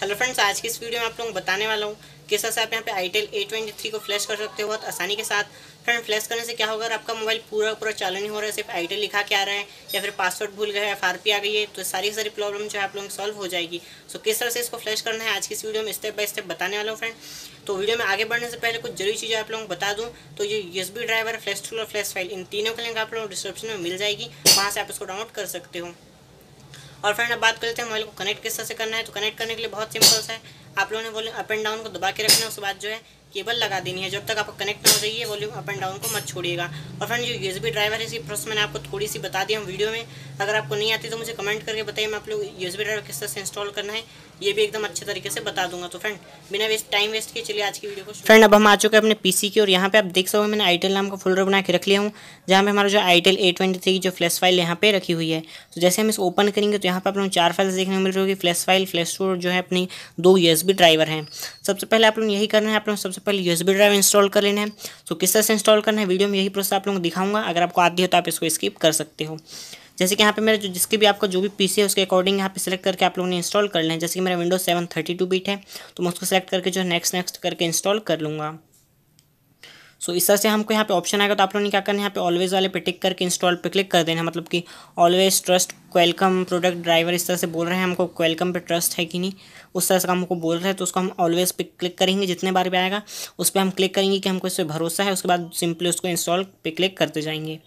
hello friends आज की इस वीडियो में आप लोग बताने वाला हूँ किस तरह से आप यहाँ पे आईटेल ए ट्वेंटी थ्री को फ्लैश कर सकते हो बहुत आसानी के साथ फ्रेंड फ्लैश करने से क्या होगा आपका मोबाइल पूरा पूरा चालू नहीं हो रहा है सिर्फ आईटेल लिखा के आ रहा है या फिर पासवर्ड भूल गया एफ आर पी आ गई है तो सारी सारी प्रॉब्लम जो है आप लोगों की सॉल्व हो जाएगी सो किस तरह से इसको फ्लैश करना है आज की इस वीडियो में स्टेप बाय स्टेप बताने वाला हूँ फ्रेंड तो वीडियो में आगे बढ़ने से पहले कुछ जरूरी चीज़ें आप लोगों को बता दूँ तो ये U S B driver flash tool और फ्लैश फाइल इन तीनों के लिंक आप लोगों को डिस्क्रिप्शन में मिल जाएगी वहाँ से आप इसको डाउनलोड कर सकते हो और फ्रेंड अब बात कर लेते हैं मोबाइल को कनेक्ट किस तरह से करना है तो कनेक्ट करने के लिए बहुत सिंपल सा है आप लोगों ने बोले अप एंड डाउन को दबा के रखना है उसके बाद जो है केबल लगा देनी है जब तक आप कनेक्ट ना हो जाइए वॉल्यूम अप एंड डाउन को मत छोड़िएगा और फ्रेंड जो यूएसबी ड्राइवर है इसकी प्रोसेस मैंने आपको थोड़ी सी बता दी हम वीडियो में अगर आपको नहीं आती तो मुझे कमेंट करके बताइए मैं आप लोग यूएसबी ड्राइवर किस तरह से इंस्टॉल करना है ये भी एकदम अच्छे तरीके से बता दूंगा तो फ्रेंड बिना वेस्ट टाइम वेस्ट किए चलिए आज की वीडियो को फ्रेंड अब हम आ चुके हैं अपने पीसी की और यहाँ पे आप देख सकते हो मैंने आईटेल नाम का फोल्डर बना के रख लिया हूँ जहाँ पे हमारा जो आईटेल ए ट्वेंटी थ्री की जो फ्लैश फाइल यहाँ पे रखी हुई है तो जैसे हम इस ओपन करेंगे तो यहाँ पे आप लोग चार फाइल्स देखने को मिल रही होगी फ्लैश फाइल फ्लैश और जो है अपनी दो यूएसबी ड्राइवर हैं सबसे पहले आप लोग यही करना है आप लोग सबसे पहले यूएसबी ड्राइव इंस्टॉल कर लेना है तो किस तरह से इंस्टॉल करना है वीडियो में यही प्रोसेस आप लोगों को दिखाऊंगा अगर आपको आती हो तो आप इसको स्किप कर सकते हो जैसे कि यहाँ पे मेरा जो जिसके भी आपका जो भी पीसी है उसके अकॉर्डिंग यहाँ पे सिलेक्ट करके आप लोगों ने इंस्टॉल कर लेना है जैसे कि मेरा Windows seven thirty two bit है तो मैं उसको सेलेक्ट करके जो है नेक्स्ट नेक्स्ट करके इंस्टॉल कर लूँगा सो इस तरह से हमको यहाँ पे ऑप्शन आएगा तो आप लोगों ने क्या करना है यहाँ पे ऑलवेज वाले पे टिक करके इंस्टॉल पे क्लिक कर देना है मतलब कि always trust Qualcomm product driver इस तरह से बोल रहे हैं हमको क्वेलकम पे ट्रस्ट है कि नहीं उस तरह से हमको बोल रहे हैं तो उसको हम ऑलवेज पे क्लिक करेंगे जितने बार भी आएगा उस पर हम क्लिक करेंगे कि हमको इस पर भरोसा है उसके बाद सिंपली उसको इंस्टॉल पे क्लिक करते जाएंगे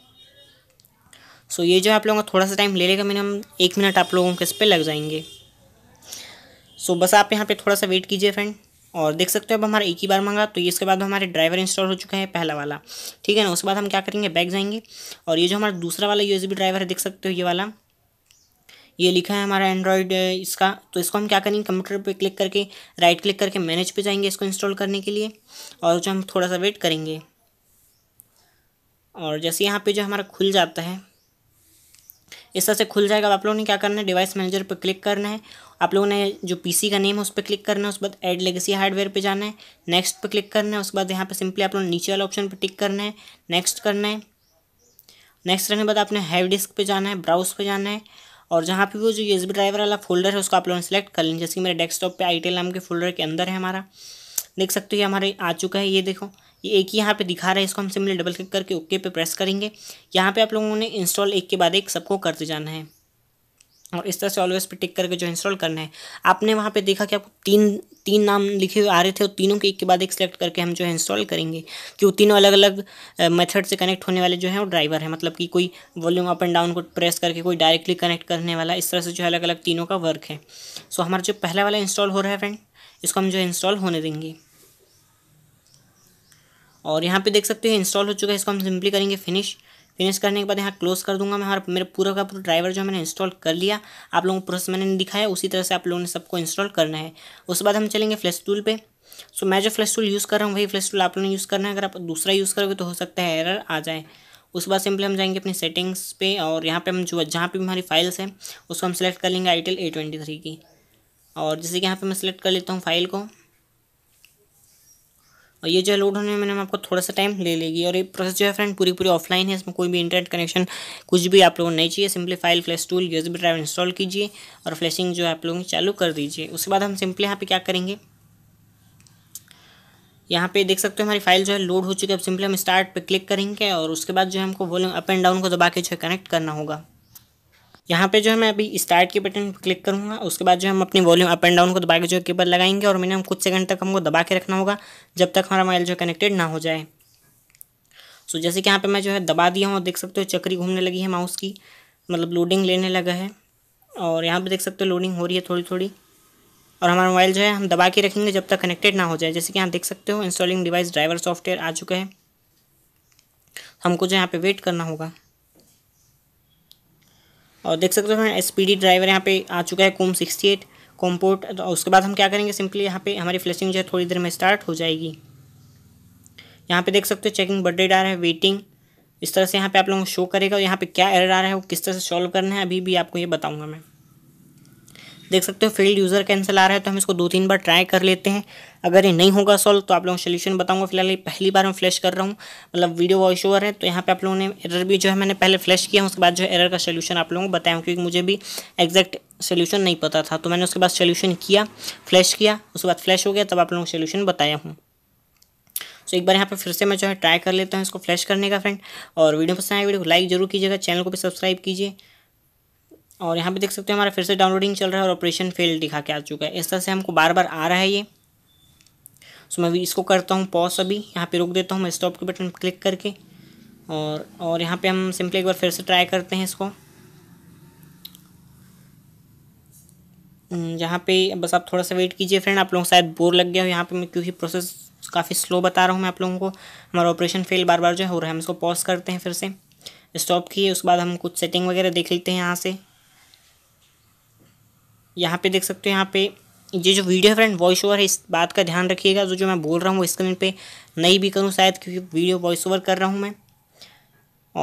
सो ये जो आप लोगों का थोड़ा सा टाइम ले लेगा मिनिमम एक मिनट आप लोगों के इस पर लग जाएंगे सो बस आप यहाँ पर थोड़ा सा वेट कीजिए फ्रेंड और देख सकते हो अब हमारा एक ही बार मांगा तो ये इसके बाद हमारे ड्राइवर इंस्टॉल हो चुका है पहला वाला ठीक है ना उसके बाद हम क्या करेंगे बैक जाएंगे और ये जो हमारा दूसरा वाला यूएसबी ड्राइवर है देख सकते हो ये वाला ये लिखा है हमारा एंड्रॉयड इसका तो इसको हम क्या करेंगे कंप्यूटर पर क्लिक करके राइट क्लिक करके मैनेज पर जाएंगे इसको इंस्टॉल करने के लिए और जो हम थोड़ा सा वेट करेंगे और जैसे यहाँ पर जो हमारा खुल जाता है इस तरह से खुल जाएगा आप लोगों ने क्या करना है डिवाइस मैनेजर पर क्लिक करना है आप लोगों ने जो पीसी का नेम है उस पर क्लिक करना है उसके बाद एड लेगेसी हार्डवेयर पे जाना है नेक्स्ट पर क्लिक करना है उसके बाद यहाँ पर सिंपली आप लोगों ने नीचे वाला ऑप्शन पर टिक करना है नेक्स्ट करना है नेक्स्ट करने के बाद आपने हैव डिस्क पे जाना है ब्राउज पे जाना है और जहाँ पे वो जो यूज ड्राइवर वाला फोल्डर है उसको आप लोगों ने सेलेक्ट कर लेना जैसे कि मेरे डेस्कटॉप पे आई नाम के फोल्डर के अंदर है हमारा देख सकते हो ये हमारे आ चुका है ये देखो ये एक ही यहाँ पे दिखा रहा है इसको हम सिंपली डबल क्लिक करके ओके पे प्रेस करेंगे यहाँ पे आप लोगों ने इंस्टॉल एक के बाद एक सबको करते जाना है और इस तरह से ऑलवेज पे टिक करके जो इंस्टॉल करना है आपने वहाँ पे देखा कि आपको तीन तीन नाम लिखे हुए आ रहे थे और तीनों के एक के बाद एक सेलेक्ट करके हम जो है इंस्टॉल करेंगे कि वो तीनों अलग अलग मेथड से कनेक्ट होने वाले जो हैं वो ड्राइवर है मतलब कि कोई वॉल्यूम अप एंड डाउन को प्रेस करके कोई डायरेक्टली कनेक्ट करने वाला इस तरह से जो है अलग अलग तीनों का वर्क है सो हमारा जो पहला वाला इंस्टॉल हो रहा है फ्रेंड इसको हम जो है इंस्टॉल होने देंगे और यहाँ पे देख सकते हैं इंस्टॉल हो चुका है इसको हम सिंपली करेंगे फिनिश फिनिश करने के बाद यहाँ क्लोज कर दूंगा मैं हर मेरा पूरा का पूरा ड्राइवर जो मैंने इंस्टॉल कर लिया आप लोगों को प्रोसेस मैंने दिखाया उसी तरह से आप लोगों ने सबको इंस्टॉल करना है उसके बाद हम चलेंगे फ्लैश टूल पे सो मैं जो फ्लैश टूल यूज़ कर रहा हूँ वही फ्लैश टूल आप लोगों ने यूज़ करना है अगर आप दूसरा यूज़ करोगे तो हो सकता है एरर आ जाए उसके बाद सिंपली हम जाएंगे अपनी सेटिंग्स पे और यहाँ पे हम जो जहाँ पे हमारी फाइल्स हैं उसको हम सेलेक्ट कर लेंगे Itel A twenty three की और जैसे कि यहाँ पे मैं सेलेक्ट कर लेता हूँ फाइल को और ये जो है लोड होने में मैंने आपको थोड़ा सा टाइम ले लेगी और ये प्रोसेस जो है फ्रेंड पूरी पूरी ऑफलाइन है इसमें कोई भी इंटरनेट कनेक्शन कुछ भी आप लोगों को नहीं चाहिए simply file flash tool U drive install कीजिए और फ्लैशिंग जो है आप लोगों चालू कर दीजिए उसके बाद हम सिंपली यहाँ पर क्या करेंगे यहाँ पे देख सकते हो हमारी फाइल जो है लोड हो चुकी है अब सिंपली हम स्टार्ट पे क्लिक करेंगे और उसके बाद जो है हमको वॉल्यूम अप एंड डाउन को दबा के जो है कनेक्ट करना होगा यहाँ पे जो है मैं अभी स्टार्ट के बटन क्लिक करूँगा उसके बाद जो हम अपनी वॉल्यूम अप एंड डाउन को दबा के जो है केबल लगाएंगे और मिनिमम कुछ सेकंड तक हमको दबा के रखना होगा जब तक हमारा मोबाइल जो कनेक्टेड ना हो जाए सो so, जैसे कि यहाँ पे मैं जो है दबा दिया हूँ देख सकते हो चक्री घूमने लगी है माउस की मतलब लोडिंग लेने लगा है और यहाँ पर देख सकते हो लोडिंग हो रही है थोड़ी थोड़ी और हमारा मोबाइल जो है हम दबा के रखेंगे जब तक कनेक्टेड ना हो जाए जैसे कि यहाँ देख सकते हो इंस्टॉलिंग डिवाइस ड्राइवर सॉफ्टवेयर आ चुका है हमको जो यहाँ पे वेट करना होगा और देख सकते हो एस पी डी ड्राइवर यहाँ पे आ चुका है कोम सिक्सटी एट कॉम्पोर्ट तो उसके बाद हम क्या करेंगे सिंपली यहाँ पे हमारी फ्लैशिंग जो है थोड़ी देर में स्टार्ट हो जाएगी यहाँ पे देख सकते हो चेकिंग बर्थडे आ रहा है वेटिंग इस तरह से यहाँ पे आप लोगों को शो करेगा और यहाँ पे क्या एरर आ रहा है वो किस तरह से सॉल्व करना है अभी भी आपको ये बताऊँगा मैं देख सकते हो फील्ड यूज़र कैंसिल आ रहा है तो हम इसको दो तीन बार ट्राई कर लेते हैं अगर ये नहीं होगा सॉल्व तो आप लोगों को सोल्यूशन बताऊंगा फिलहाल ये पहली बार मैं फ्लैश कर रहा हूँ मतलब वीडियो वॉइस ओवर है तो यहाँ पे आप लोगों ने एरर भी जो है मैंने पहले फ्लैश किया उसके बाद जो है एरर का सोल्यूशन आप लोगों को बताया हूँ क्योंकि मुझे भी एक्जैक्ट सोल्यूशन नहीं पता था तो मैंने उसके बाद सोल्यूशन किया फ्लैश किया उसके बाद फ्लैश हो गया तब आप लोगों को सोल्यूशन बताया हूँ तो एक बार यहाँ पर फिर से मैं जो है ट्राई कर लेता हूँ इसको फ्लैश करने का फ्रेंड और वीडियो पसंद आए वीडियो को लाइक जरूर कीजिएगा चैनल को भी सब्सक्राइब कीजिए और यहाँ पे देख सकते हैं हमारा फिर से डाउनलोडिंग चल रहा है और ऑपरेशन फेल दिखा के आ चुका है इस तरह से हमको बार बार आ रहा है ये सो मैं भी इसको करता हूँ पॉज अभी यहाँ पे रोक देता हूँ मैं स्टॉप के बटन क्लिक करके और और यहाँ पे हम सिंपली एक बार फिर से ट्राई करते हैं इसको यहाँ हम्म, पे बस आप थोड़ा सा वेट कीजिए फ्रेंड आप लोग शायद बोर लग गया हो यहाँ पर मैं क्योंकि प्रोसेस काफ़ी स्लो बता रहा हूँ मैं आप लोगों को हमारा ऑपरेशन फेल बार बार जो है हो रहा है हम इसको पॉज करते हैं फिर से स्टॉप किए उसके बाद हम कुछ सेटिंग वगैरह देख लेते हैं यहाँ से यहाँ पे देख सकते हो यहाँ पे ये जो वीडियो फ्रेंड वॉइस ओवर है इस बात का ध्यान रखिएगा जो जो मैं बोल रहा हूँ वो स्क्रीन पे नहीं भी करूँ शायद क्योंकि वीडियो वॉइस ओवर कर रहा हूँ मैं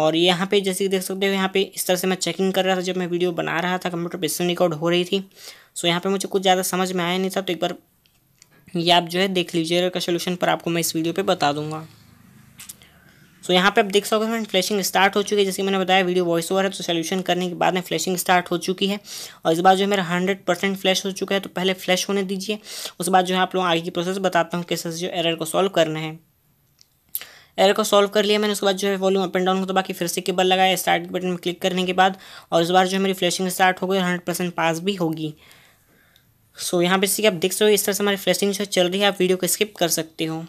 और यहाँ पे जैसे कि देख सकते हो यहाँ पे इस तरह से मैं चेकिंग कर रहा था जब मैं वीडियो बना रहा था कंप्यूटर पर स्क्रीन रिकॉर्ड हो रही थी सो यहाँ पर मुझे कुछ ज़्यादा समझ में आया नहीं था तो एक बार ये आप जो है देख लीजिएगा सोल्यूशन पर आपको मैं इस वीडियो पर बता दूँगा सो यहाँ पे आप देख सकते फ्रेंड फ्लैशिंग स्टार्ट हो चुकी है जैसे मैंने बताया वीडियो वॉइस ओवर है तो सोल्यूशन करने के बाद में फ्लैशिंग स्टार्ट हो चुकी है और इस बार जो मेरा हंड्रेड परसेंट फ्लैश हो चुका है तो पहले फ्लैश होने दीजिए उस बाद जो है आप लोग आगे की प्रोसेस बताता हूँ कैसे जो एरर को सॉल्व करना है एरर को सॉल्व कर लिया मैंने उसके बाद जो है वॉल्यूम अप एंड डाउन को तो बाकी फिर से केबल लगाया स्टार्ट बटन में क्लिक करने के बाद और इस बार जो है मेरी फ्लैशिंग स्टार्ट हो गई हंड्रेड परसेंट पास भी होगी सो so, यहाँ पे इसी आप देख सकते हो इस तरह से हमारी फ्लैशिंग जो चल रही है आप वीडियो को स्किप कर सकते हो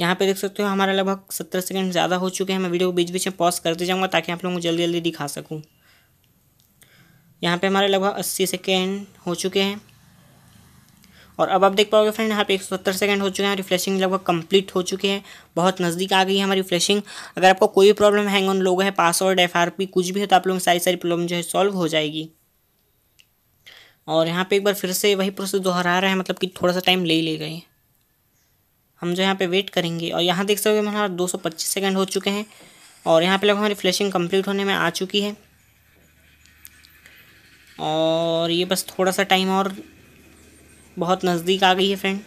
यहाँ पे देख सकते हो हमारा लगभग सत्तर सेकंड ज़्यादा हो चुके हैं मैं वीडियो को बीच बीच में पॉज करते जाऊँगा ताकि आप लोगों को जल्दी जल्दी दिखा सकूँ यहाँ पे हमारे लगभग अस्सी सेकेंड हो चुके हैं और अब आप देख पाओगे फ्रेंड यहाँ पे एक सौ सत्तर सेकेंड हो चुके हैं रिफ्रेशिंग लगभग कंप्लीट हो चुकी है बहुत नज़दीक आ गई है हमारी फ्लैशिंग अगर आपको कोई भी प्रॉब्लम हैंग ऑन लोग है पासवर्ड एफ आर पी कुछ भी है तो आप लोगों की सारी सारी प्रॉब्लम जो है सॉल्व हो जाएगी और यहाँ पे एक बार फिर से वही प्रोसेस दोहरा रहा है मतलब कि थोड़ा सा टाइम ले ले गए हम जो यहाँ पे वेट करेंगे और यहाँ देख सकते हो हमारा दो सौ पच्चीस सेकेंड हो चुके हैं और यहाँ पे लगभग हमारी फ्लैशिंग कंप्लीट होने में आ चुकी है और ये बस थोड़ा सा टाइम और बहुत नज़दीक आ गई है फ्रेंड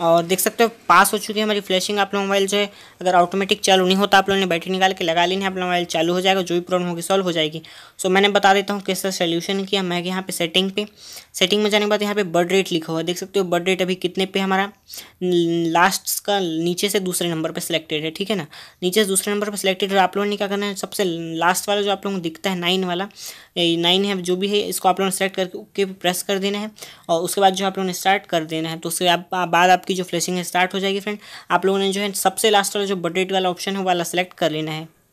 और देख सकते हो पास हो चुकी है हमारी फ्लैशिंग आप लोग मोबाइल जो है अगर ऑटोमेटिक चालू नहीं होता आप लोगों ने बैटरी निकाल के लगा लेनी है आप मोबाइल चालू हो जाएगा जो भी प्रॉब्लम होगी सॉल्व हो जाएगी सो मैंने बता देता हूँ किस तरह सोल्यूशन किया मैं यहाँ पे सेटिंग पे सेटिंग में जाने के बाद यहाँ पे बर्ड रेट लिखा हुआ है देख सकते हो बर्ड रेट अभी कितने पे हमारा लास्ट का नीचे से दूसरे नंबर पर सिलेक्टेड है ठीक है ना नीचे से दूसरे नंबर पर सिलेक्टेड है आप लोगों ने क्या करना है सबसे लास्ट वाला जो आप लोगों को दिखता है नाइन वाला नाइन है जो भी है इसको आप लोगों ने सेलेक्ट करके प्रेस कर देना है और उसके बाद जो आप लोगों ने स्टार्ट कर देना है तो उसके बाद आपकी आपकी जो फ्लैशिंग है स्टार्ट हो जाएगी फ्रेंड आप लोगों ने जो है सबसे लास्ट वाला जो बटेट वाला ऑप्शन है वाला सेलेक्ट कर लेना है